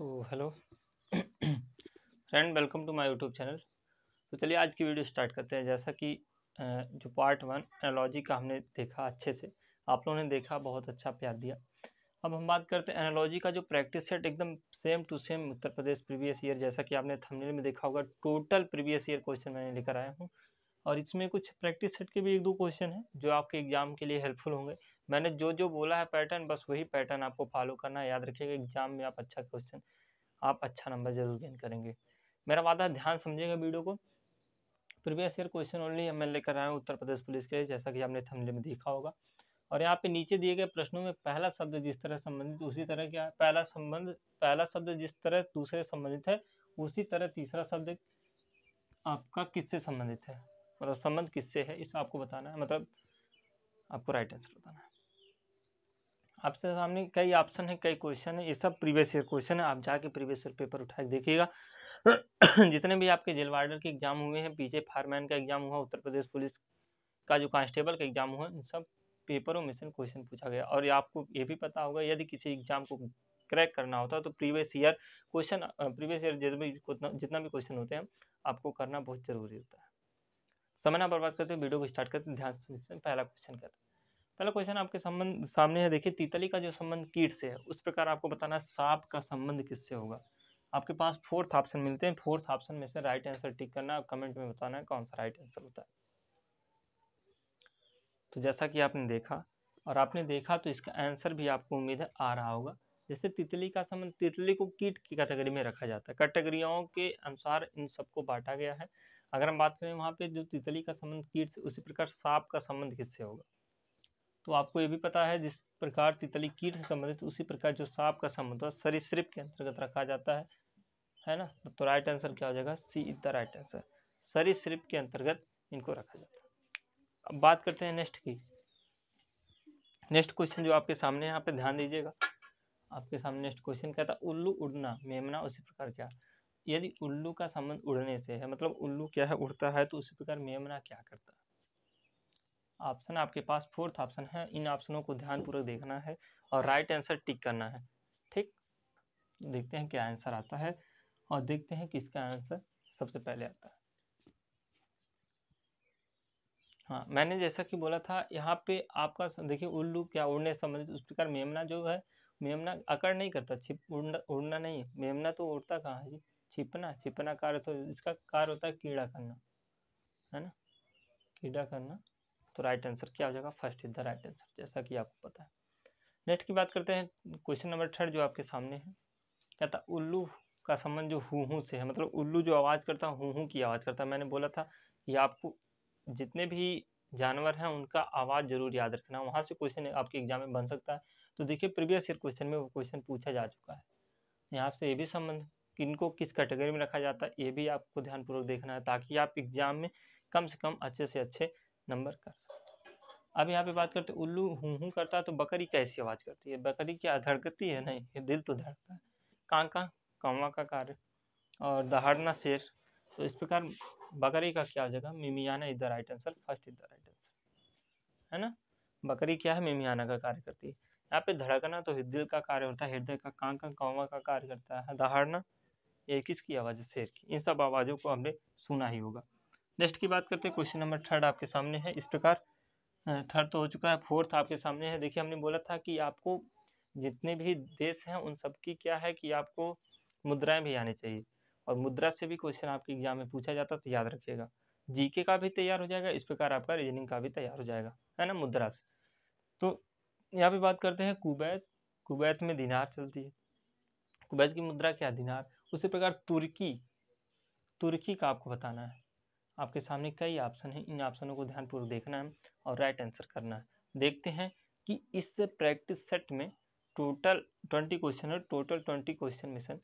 सो तो hello friend welcome to my YouTube channel तो चलिए आज की वीडियो स्टार्ट करते हैं जैसा कि जो पार्ट वन एनालॉजी का हमने देखा अच्छे से आप लोगों ने देखा बहुत अच्छा प्यार दिया अब हम बात करते हैं एनालॉजी का जो प्रैक्टिस सेट एकदम same to same Uttar Pradesh previous year जैसा कि आपने थमनेल में देखा होगा टोटल प्रीवियस ईयर क्वेश्चन मैंने लेकर आया हूँ और इसमें कुछ प्रैक्टिस सेट के भी एक दो क्वेश्चन हैं जो आपके एग्जाम के लिए हेल्पफुल होंगे मैंने जो जो बोला है पैटर्न बस वही पैटर्न आपको फॉलो करना है याद रखिएगा एग्जाम में आप अच्छा क्वेश्चन आप अच्छा नंबर जरूर गेन करेंगे मेरा वादा ध्यान समझिएगा वीडियो को प्रीवियस ईयर क्वेश्चन ओनली मैं लेकर आया हूँ उत्तर प्रदेश पुलिस के जैसा कि आपने थमले में देखा होगा और यहाँ पे नीचे दिए गए प्रश्नों में पहला शब्द जिस तरह संबंधित उसी तरह क्या है पहला संबंध पहला शब्द जिस तरह दूसरे संबंधित है उसी तरह तीसरा शब्द आपका किससे संबंधित है मतलब संबंध किससे है इस आपको बताना है मतलब आपको राइट आंसर बताना है आपसे सामने कई ऑप्शन है कई क्वेश्चन है ये सब प्रीवियस ईयर क्वेश्चन है आप जाके प्रीवियस ईयर पेपर उठा के देखिएगा जितने भी आपके जेल वार्डर के एग्जाम हुए हैं पीछे फायरमैन का एग्जाम हुआ उत्तर प्रदेश पुलिस का जो कांस्टेबल का एग्जाम हुआ इन सब पेपरों में से क्वेश्चन पूछा गया और ये आपको ये भी पता होगा यदि किसी एग्जाम को क्रैक करना होता है तो previous year question previous year भी जितना भी क्वेश्चन होते हैं आपको करना बहुत ज़रूरी होता है समय ना बर्बाद करते हैं वीडियो को स्टार्ट करते हैं ध्यान से पहला क्वेश्चन करते हैं पहला क्वेश्चन आपके संबंध सामने है देखिए तीतली का जो संबंध कीट से है उस प्रकार आपको बताना है सांप का संबंध किससे होगा आपके पास फोर्थ ऑप्शन मिलते हैं फोर्थ ऑप्शन में से राइट आंसर टिक करना है कमेंट में बताना है कौन सा राइट आंसर होता है तो जैसा कि आपने देखा और आपने देखा तो इसका आंसर भी आपको उम्मीद है आ रहा होगा जैसे तितली का संबंध तितली को कीट की कैटेगरी में रखा जाता है कैटेगरियों के अनुसार इन सबको बांटा गया है अगर हम बात करें वहाँ पे जो तितली का संबंध कीट से उसी प्रकार सांप का संबंध किससे होगा तो आपको ये भी पता है जिस प्रकार तितली कीट से संबंधित उसी प्रकार जो सांप का संबंध है सरीसृप के अंतर्गत रखा जाता है है ना तो राइट तो आंसर क्या हो जाएगा C is the right answer सरीसृप के अंतर्गत इनको रखा जाता है अब बात करते हैं नेक्स्ट की नेक्स्ट क्वेश्चन जो आपके सामने यहाँ पे ध्यान दीजिएगा आपके सामने नेक्स्ट क्वेश्चन क्या था उल्लू उड़ना मेमना उसी प्रकार क्या यदि उल्लू का संबंध उड़ने से है मतलब उल्लू क्या है उड़ता है तो उसी प्रकार मेमना क्या करता है ऑप्शन आपके पास फोर्थ ऑप्शन है इन ऑप्शनों को ध्यानपूर्वक देखना है और राइट आंसर टिक करना है ठीक देखते हैं क्या आंसर आता है और देखते हैं किसका आंसर सबसे पहले आता है हाँ मैंने जैसा कि बोला था यहाँ पे आपका देखिए उल्लू क्या उड़ने संबंधित उस प्रकार मेमना जो है मेमना अकड़ नहीं करता छिप उड़ना उड़ना नहीं मेमना तो उड़ता कहाँ है जी छिपना छिपना कार्य तो इसका कार्य होता है कीड़ा करना है ना कीड़ा करना तो राइट आंसर क्या हो जाएगा first is the right answer जैसा कि आपको पता है नेक्स्ट की बात करते हैं क्वेश्चन नंबर थर्ड जो आपके सामने है क्या था उल्लू का संबंध जो हूँ हूँ से है मतलब उल्लू जो आवाज़ करता है हूँ हूँ की आवाज़ करता है मैंने बोला था कि आपको जितने भी जानवर हैं उनका आवाज़ जरूर याद रखना वहाँ से क्वेश्चन आपके एग्जाम में बन सकता है तो देखिए प्रीवियस ईयर क्वेश्चन में वो क्वेश्चन पूछा जा चुका है यहाँ से ये भी संबंध किनको किस कैटेगरी में रखा जाता है ये भी आपको ध्यानपूर्वक देखना है ताकि आप एग्जाम में कम से कम अच्छे से अच्छे नंबर कर अब यहाँ पे बात करते उल्लू हूँ हूँ करता है तो बकरी कैसी आवाज़ करती है बकरी क्या धड़कती है नहीं दिल तो धड़कता है कांका कौवा का कार्य और दहाड़ना शेर तो इस प्रकार बकरी का क्या हो जाएगा मिमियाना इधर राइट आंसर फर्स्ट इधर राइट आंसर है ना बकरी क्या है मिमियाना का कार्य करती है यहाँ पे धड़कना तो दिल का कार्य होता है हृदय का कांका का कौवा का कार्य करता है दहाड़ना ये किसकी आवाज़ है शेर की इन सब आवाज़ों को हमने सुना ही होगा नेक्स्ट की बात करते हैं क्वेश्चन नंबर थर्ड आपके सामने है इस प्रकार थर्ड तो हो चुका है फोर्थ आपके सामने है देखिए हमने बोला था कि आपको जितने भी देश हैं उन सबकी क्या है कि आपको मुद्राएं भी आनी चाहिए और मुद्रा से भी क्वेश्चन आपके एग्जाम में पूछा जाता है तो याद रखिएगा जीके का भी तैयार हो जाएगा इस प्रकार आपका रीजनिंग का भी तैयार हो जाएगा है ना मुद्रा से तो यहाँ पे बात करते हैं कुबैत कुबैत में दिनार चलती है कुबैत की मुद्रा क्या दिनार उसी प्रकार तुर्की तुर्की का आपको बताना है आपके सामने कई ऑप्शन हैं इन ऑप्शनों को ध्यानपूर्वक देखना है और राइट आंसर करना है देखते हैं कि इस प्रैक्टिस सेट में टोटल ट्वेंटी क्वेश्चन और टोटल ट्वेंटी क्वेश्चन में से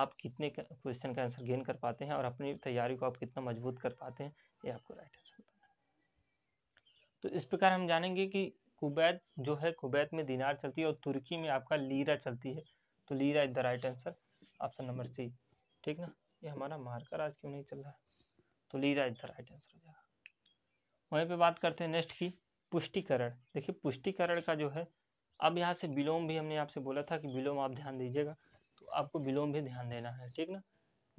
आप कितने क्वेश्चन का आंसर गेन कर पाते हैं और अपनी तैयारी को आप कितना मजबूत कर पाते हैं ये आपको राइट आंसर बताना है तो इस प्रकार हम जानेंगे कि कुबैत जो है कुबैत में दिनार चलती है और तुर्की में आपका लीरा चलती है तो lira is the right answer option number C ठीक ना ये हमारा मार्कर आज क्यों नहीं चल रहा है तो lira is the right answer हो जाएगा वहीं पे बात करते हैं नेक्स्ट की पुष्टिकरण देखिए पुष्टिकरण का जो है अब यहाँ से विलोम भी हमने आपसे बोला था कि विलोम आप ध्यान दीजिएगा तो आपको विलोम भी ध्यान देना है ठीक ना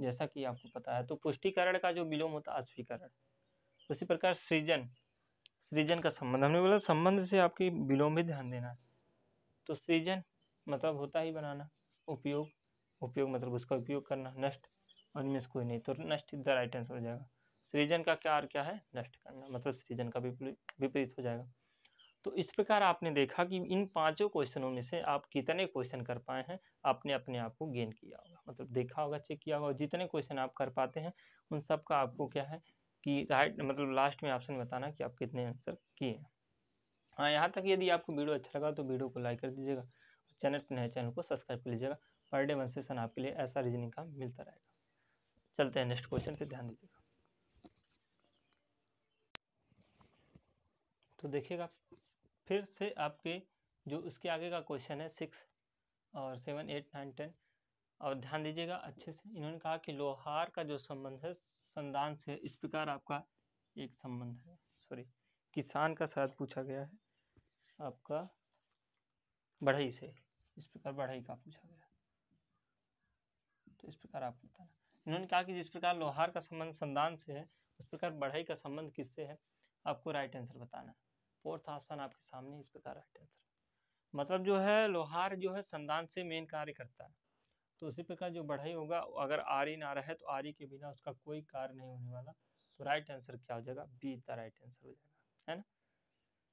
जैसा कि आपको पता है तो पुष्टिकरण का जो विलोम होता है अस्वीकरण उसी प्रकार सृजन सृजन का संबंध हमने बोला संबंध से आपकी विलोम भी ध्यान देना है तो सृजन मतलब होता ही बनाना उपयोग उपयोग मतलब उसका उपयोग करना नष्ट और इनमें से कोई नहीं तो नष्ट द राइट आंसर हो जाएगा सृजन का क्या और क्या है नष्ट करना मतलब सृजन का विपरीत हो जाएगा तो इस प्रकार आपने देखा कि इन पांचों क्वेश्चनों में से आप कितने क्वेश्चन कर पाए हैं आपने अपने आप को गेन किया होगा मतलब देखा होगा चेक किया होगा जितने क्वेश्चन आप कर पाते हैं उन सब का आपको क्या है कि राइट मतलब लास्ट में ऑप्शन बताना कि आप कितने आंसर किए हैं हाँ यहाँ तक यदि आपको वीडियो अच्छा लगा तो वीडियो को लाइक कर दीजिएगा चैनल पर नए चैनल को सब्सक्राइब कर लीजिएगा पर डे वन सेशन आपके लिए ऐसा रीजनिंग का मिलता रहेगा चलते हैं नेक्स्ट क्वेश्चन पर ध्यान दीजिएगा तो देखिएगा फिर से आपके जो उसके आगे का क्वेश्चन है सिक्स और सेवन एट नाइन टेन और ध्यान दीजिएगा अच्छे से इन्होंने कहा कि लोहार का जो संबंध है संदान से इस प्रकार आपका एक संबंध है सॉरी किसान का शायद पूछा गया है आपका बढ़ई से इस प्रकार बढ़ई का पूछा गया तो इस प्रकार आप बताना इन्होंने कहा कि जिस प्रकार लोहार का संबंध संदान से है उस प्रकार बढ़ई का संबंध किससे है आपको राइट आंसर बताना है फोर्थ ऑप्शन आपके सामने इस प्रकार राइट आंसर मतलब जो है लोहार जो है संदान से मेन कार्य करता है तो उसी प्रकार जो बढ़ाई होगा अगर आरी ना रहे तो आरी के बिना उसका कोई कार्य नहीं होने वाला तो राइट आंसर क्या हो जाएगा बी द राइट आंसर हो जाएगा है ना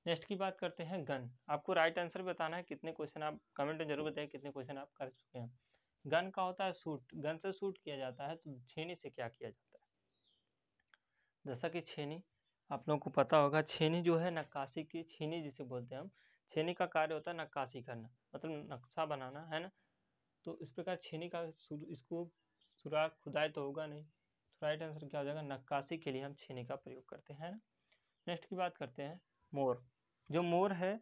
नेक्स्ट की बात करते हैं गन आपको राइट आंसर बताना है कितने क्वेश्चन आप कमेंट में जरूर बताएं कितने क्वेश्चन आप कर चुके हैं गन का होता है सूट गन से सूट किया जाता है तो छेनी से क्या किया जाता है जैसा कि छेनी आप लोगों को पता होगा छेनी जो है नक्काशी की छेनी जिसे बोलते हैं हम छेनी का कार्य होता है नक्काशी करना मतलब नक्शा बनाना है ना तो इस प्रकार छेनी का इसको सुराख खुदाई तो होगा नहीं तो राइट आंसर क्या हो जाएगा नक्काशी के लिए हम छेनी का प्रयोग करते हैं नेक्स्ट की बात करते हैं मोर जो मोर है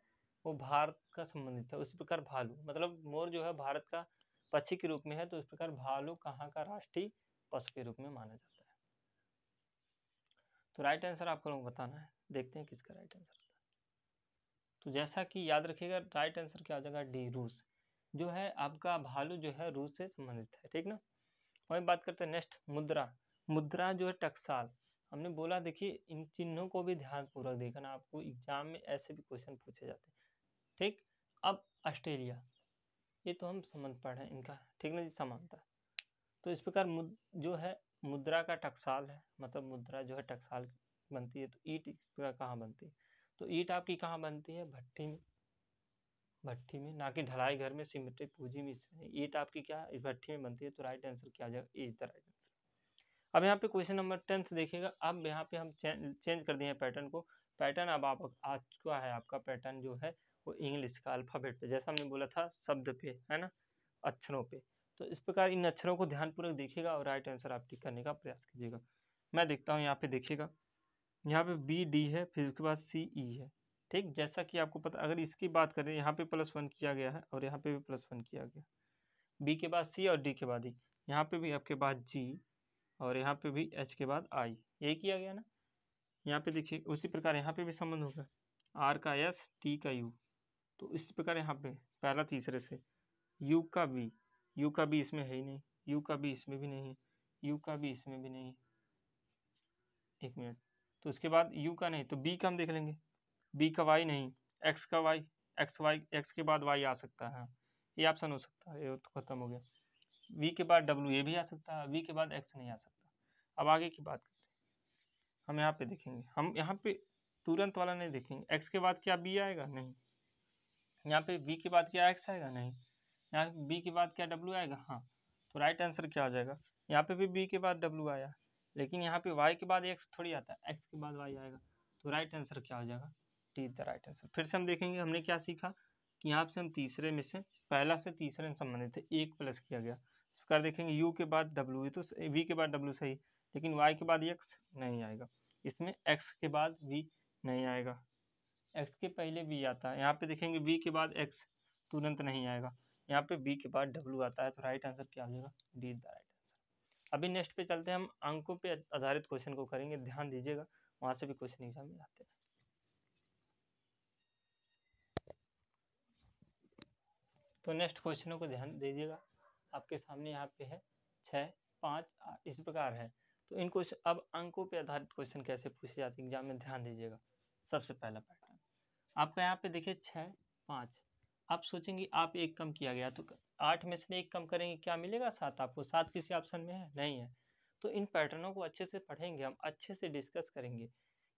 वो भारत का संबंधित है उसी प्रकार भालू मतलब मोर जो है भारत का पक्षी के रूप में है तो इस प्रकार भालू कहाँ का राष्ट्रीय पशु के रूप में माना जाता है तो राइट आंसर आपको लोग बताना है देखते हैं किसका राइट आंसर होता है तो जैसा कि याद रखिएगा राइट आंसर क्या हो जाएगा डी रूस जो है आपका भालू जो है रूस से संबंधित है ठीक ना वही बात करते हैं नेक्स्ट मुद्रा मुद्रा जो है टक्साल हमने बोला देखिए इन चिन्हों को भी ध्यानपूर्वक देखना आपको एग्जाम में ऐसे भी क्वेश्चन पूछे जाते हैं ठीक अब ऑस्ट्रेलिया ये तो हम समझ पा रहे हैं इनका ठीक ना जी समानता तो इस प्रकार जो है मुद्रा का टकसाल है मतलब मुद्रा जो है टकसाल बनती है तो ईट कहाँ बनती है तो ईट आपकी कहाँ बनती है भट्टी में भट्टी में ना कि ढलाई घर में सिमटे पूंजी में ईट आपकी क्या इस भट्टी में बनती है तो राइट आंसर क्या जाएगा इज द राइट आंसर अब यहाँ पे क्वेश्चन नंबर टेंथ देखिएगा अब यहाँ पे हम चेंज कर दिए हैं पैटर्न को पैटर्न अब आप आ चुका है आपका पैटर्न जो है वो इंग्लिश का अल्फ़ाबेट पे जैसा हमने बोला था शब्द पे है ना अक्षरों पे तो इस प्रकार इन अक्षरों को ध्यानपूर्वक देखिएगा और राइट आंसर आप टिक करने का प्रयास कीजिएगा मैं देखता हूँ यहाँ पे देखिएगा यहाँ पे बी डी है फिर उसके बाद सी ई e है ठीक जैसा कि आपको पता अगर इसकी बात करें यहाँ पे प्लस वन किया गया है और यहाँ पे भी प्लस वन किया गया बी के बाद सी और डी के बाद ई e। यहाँ पे भी आपके बाद जी और यहाँ पे भी एच के बाद आई ये किया गया ना यहाँ पे देखिए उसी प्रकार यहाँ पे भी संबंध होगा आर का एस टी का यू तो इसी प्रकार यहाँ पे पहला तीसरे से यू का बी यू का भी इसमें है ही नहीं यू का भी इसमें भी नहीं यू का भी इसमें भी नहीं एक मिनट तो उसके बाद यू का नहीं तो बी का हम देख लेंगे बी का वाई नहीं एक्स का वाई एक्स वाई एक्स के बाद वाई आ सकता है ये ऑप्शन हो सकता है ये तो खत्म हो गया वी के बाद डब्ल्यू ए भी आ सकता है वी के बाद एक्स नहीं आ सकता अब आगे की बात करते हैं हम यहाँ पे देखेंगे हम यहाँ पे तुरंत वाला नहीं देखेंगे एक्स के बाद क्या बी आएगा नहीं यहाँ पे वी के बाद क्या एक्स आएगा नहीं यहाँ बी के बाद क्या डब्ल्यू आएगा हाँ तो राइट आंसर क्या हो जाएगा यहाँ पे भी बी के बाद डब्ल्यू आया लेकिन यहाँ पे वाई के बाद एक्स थोड़ी आता है एक्स के बाद वाई आएगा तो राइट आंसर क्या हो जाएगा T is the right answer फिर से हम देखेंगे हमने क्या सीखा कि यहाँ से हम तीसरे में से पहला से तीसरे में संबंधित है एक प्लस किया गया इस प्रकार देखेंगे यू के बाद डब्ल्यू तो वी के बाद डब्ल्यू सही लेकिन वाई के बाद एक्स नहीं आएगा इसमें एक्स के बाद वी नहीं आएगा एक्स के पहले वी आता है यहाँ पे देखेंगे वी के बाद एक्स तुरंत नहीं आएगा यहाँ पे बी के बाद डब्ल्यू आता है तो राइट आंसर क्या हो जाएगा D is the right answer अभी नेक्स्ट पे चलते हैं हम अंकों पे आधारित क्वेश्चन को करेंगे ध्यान दीजिएगा वहाँ से भी क्वेश्चन एग्जाम में आते हैं तो नेक्स्ट क्वेश्चनों को ध्यान दीजिएगा आपके सामने यहाँ पे है छः पाँच इस प्रकार है तो इन क्वेश्चन अब अंकों पे आधारित क्वेश्चन कैसे पूछे जाते हैं एग्जाम में ध्यान दीजिएगा सबसे पहला पैटर्न आपका यहाँ पे देखिए छः पाँच आप सोचेंगे आप एक कम किया गया तो आठ में से एक कम करेंगे क्या मिलेगा सात आपको सात किसी ऑप्शन में है नहीं है तो इन पैटर्नों को अच्छे से पढ़ेंगे हम अच्छे से डिस्कस करेंगे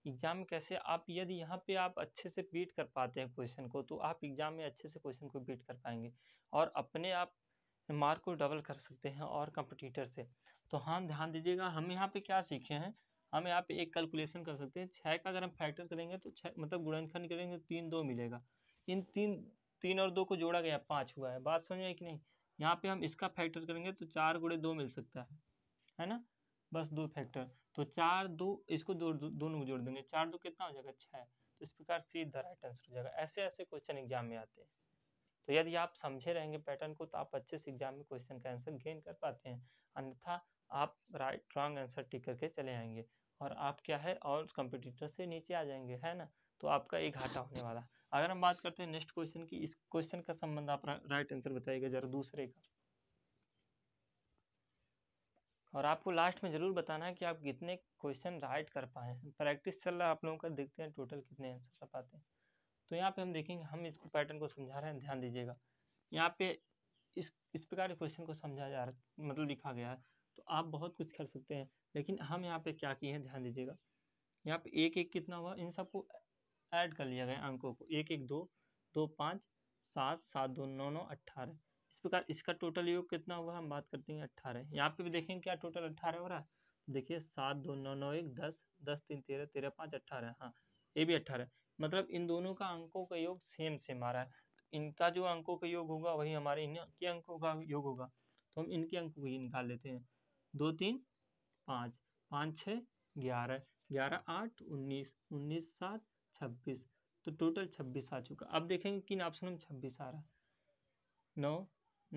एग्जाम कैसे आप यदि यहाँ पे आप अच्छे से बीट कर पाते हैं क्वेश्चन को तो आप एग्जाम में अच्छे से क्वेश्चन को बीट कर पाएंगे और अपने आप मार्क को डबल कर सकते हैं और कंपटीटर से तो हाँ ध्यान दीजिएगा हम यहाँ पे क्या सीखे हैं हम यहाँ पे एक कैलकुलेशन कर सकते हैं छः का अगर हम फैक्टर करेंगे तो छः मतलब गुणनखंड करेंगे तो तीन दो मिलेगा इन तीन तीन और दो को जोड़ा गया पाँच हुआ है बात समझ में कि नहीं यहाँ पे हम इसका फैक्टर करेंगे तो चार गुड़े दो मिल सकता है है ना बस दो फैक्टर तो चार दो इसको दो, दोनों को जोड़ देंगे चार दो कितना हो जाएगा छः तो इस प्रकार इधर राइट आंसर हो जाएगा ऐसे ऐसे क्वेश्चन एग्जाम में आते हैं तो यदि आप समझे रहेंगे पैटर्न को तो आप अच्छे से एग्जाम में क्वेश्चन का आंसर गेन कर पाते हैं अन्यथा आप राइट रॉन्ग आंसर टिक करके चले आएंगे और आप क्या है और कंपिटिटर से नीचे आ जाएंगे है ना तो आपका एक घाटा होने वाला अगर हम बात करते हैं नेक्स्ट क्वेश्चन की इस क्वेश्चन का संबंध आप राइट आंसर बताइएगा जरा दूसरे का और आपको लास्ट में ज़रूर बताना है कि आप कितने क्वेश्चन राइट कर पाए हैं प्रैक्टिस चल रहा है आप लोगों का देखते हैं टोटल कितने आंसर कर पाते हैं तो यहाँ पे हम देखेंगे हम इसको पैटर्न को समझा रहे हैं ध्यान दीजिएगा यहाँ पे इस इस प्रकार के क्वेश्चन को समझा जा रहा मतलब लिखा गया है तो आप बहुत कुछ कर सकते हैं लेकिन हम यहाँ पे क्या किए हैं ध्यान दीजिएगा यहाँ पे एक एक कितना हुआ इन सबको ऐड कर लिया गया अंकों को एक एक दो दो पाँच सात सात दो नौ नौ अट्ठारह इस प्रकार इसका टोटल योग कितना हुआ हम बात करते हैं अट्ठारह यहाँ पे भी देखेंगे क्या टोटल अट्ठारह हो रहा है देखिए सात दो नौ नौ एक दस दस तीन तेरह तेरह पाँच अट्ठारह हाँ ये भी अट्ठारह मतलब इन दोनों का अंकों का योग सेम सेम आ रहा है इनका जो अंकों का योग होगा वही हमारे इनके अंकों का योग होगा तो हम इनके अंकों को ही निकाल लेते हैं दो तीन पाँच पाँच छः ग्यारह ग्यारह आठ उन्नीस उन्नीस सात छब्बीस तो टोटल छब्बीस आ चुका अब देखेंगे किन ऑप्शन में छब्बीस आ रहा नौ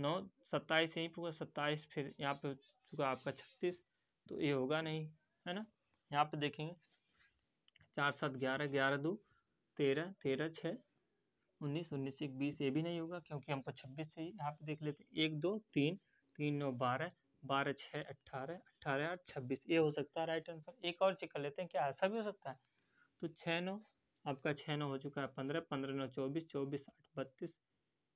नौ सत्ताईस यहीं पर सत्ताईस फिर यहाँ पे चुका आपका छत्तीस तो ये होगा नहीं है ना यहाँ पे देखेंगे चार सात ग्यारह ग्यारह दो तेरह तेरह छः उन्नीस उन्नीस एक बीस ये भी नहीं होगा क्योंकि हमको छब्बीस चाहिए यहाँ पे देख लेते हैं एक दो तीन तीन नौ बारह बारह छः अट्ठारह अट्ठारह आठ छब्बीस ये हो सकता है राइट आंसर एक और चेक कर लेते हैं क्या ऐसा भी हो सकता है तो छः नौ आपका छः नौ हो चुका है पंद्रह पंद्रह नौ चौबीस चौबीस आठ बत्तीस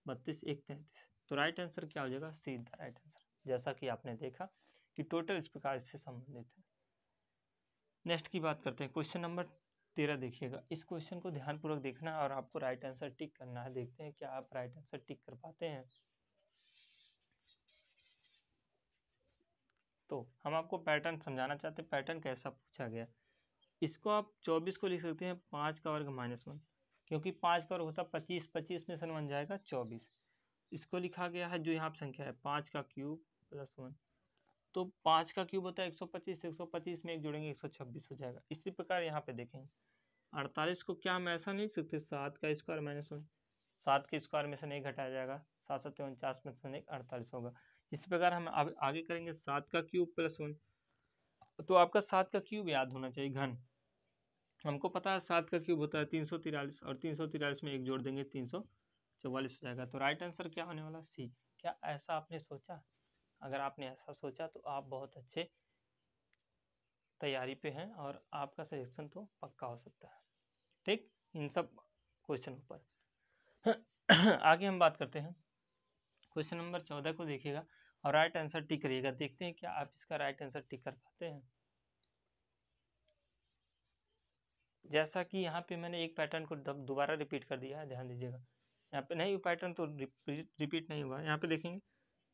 बत्तीस एक तैंतीस तो राइट आंसर क्या हो जाएगा सी द राइट आंसर जैसा कि आपने देखा कि टोटल इस प्रकार से संबंधित है नेक्स्ट की बात करते हैं क्वेश्चन नंबर तेरह देखिएगा इस क्वेश्चन को ध्यानपूर्वक देखना और आपको राइट आंसर टिक करना है देखते हैं क्या आप राइट आंसर टिक कर पाते हैं तो हम आपको पैटर्न समझाना चाहते हैं पैटर्न कैसा पूछा गया इसको आप चौबीस को लिख सकते हैं पाँच का वर्ग माइनस वन क्योंकि पाँच का वर्ग होता है पच्चीस पच्चीस में सन बन जाएगा चौबीस इसको लिखा गया है जो यहाँ पर संख्या है पाँच का क्यूब प्लस वन तो पाँच का क्यूब होता है एक सौ पच्चीस एक सौ पच्चीस में एक जोड़ेंगे एक सौ छब्बीस हो जाएगा इसी प्रकार यहाँ पे देखेंगे अड़तालीस को क्या हम ऐसा नहीं सकते सात का स्क्वायर माइनस वन सात के स्क्वायर में से नहीं घटाया जाएगा सात सौ उनचास में से एक अड़तालीस होगा इसी प्रकार हम आगे करेंगे सात का क्यूब प्लस वन तो आपका सात का क्यूब याद होना चाहिए घन हमको पता है सात का क्यूब होता है तीन सौ तिरालीस और तीन सौ तिरालीस में एक जोड़ देंगे तीन सौ चौवालीस हो जाएगा तो राइट आंसर क्या होने वाला सी क्या ऐसा आपने सोचा अगर आपने ऐसा सोचा तो आप बहुत अच्छे तैयारी पे हैं और आपका सजेशन तो पक्का हो सकता है ठीक इन सब क्वेश्चनों पर आगे हम बात करते हैं क्वेश्चन नंबर चौदह को देखिएगा और राइट आंसर टिक करिएगा देखते हैं क्या आप इसका राइट आंसर टिक कर पाते हैं जैसा कि यहाँ पे मैंने एक पैटर्न को दोबारा रिपीट कर दिया है ध्यान दीजिएगा यहाँ पे नहीं पैटर्न तो रिपीट नहीं हुआ यहाँ पे देखेंगे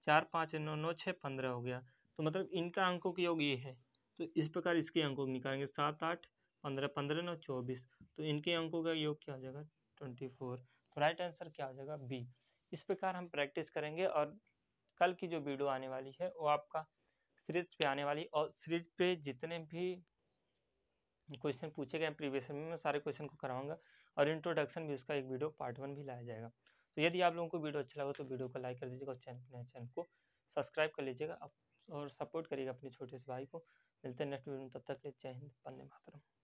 चार पाँच नौ नौ छः पंद्रह हो गया तो मतलब इनका अंकों के योग ये है तो इस प्रकार इसके अंकों को निकालेंगे सात आठ पंद्रह पंद्रह नौ चौबीस तो इनके अंकों का योग क्या हो जाएगा ट्वेंटी फोर तो राइट आंसर क्या हो जाएगा बी इस प्रकार हम प्रैक्टिस करेंगे और कल की जो वीडियो आने वाली है वो आपका सीरीज पे आने वाली और सीरीज पे जितने भी क्वेश्चन पूछे गए प्रीवियस में मैं सारे क्वेश्चन को कराऊंगा और इंट्रोडक्शन भी उसका एक वीडियो पार्ट वन भी लाया जाएगा तो यदि आप लोगों को वीडियो अच्छा लगा तो वीडियो को लाइक कर दीजिएगा और चैनल चैनल को सब्सक्राइब कर लीजिएगा और सपोर्ट करिएगा अपने छोटे से भाई को मिलते हैं नेक्स्ट वीडियो में तब तक के लिए जय हिंद बंदे मातरम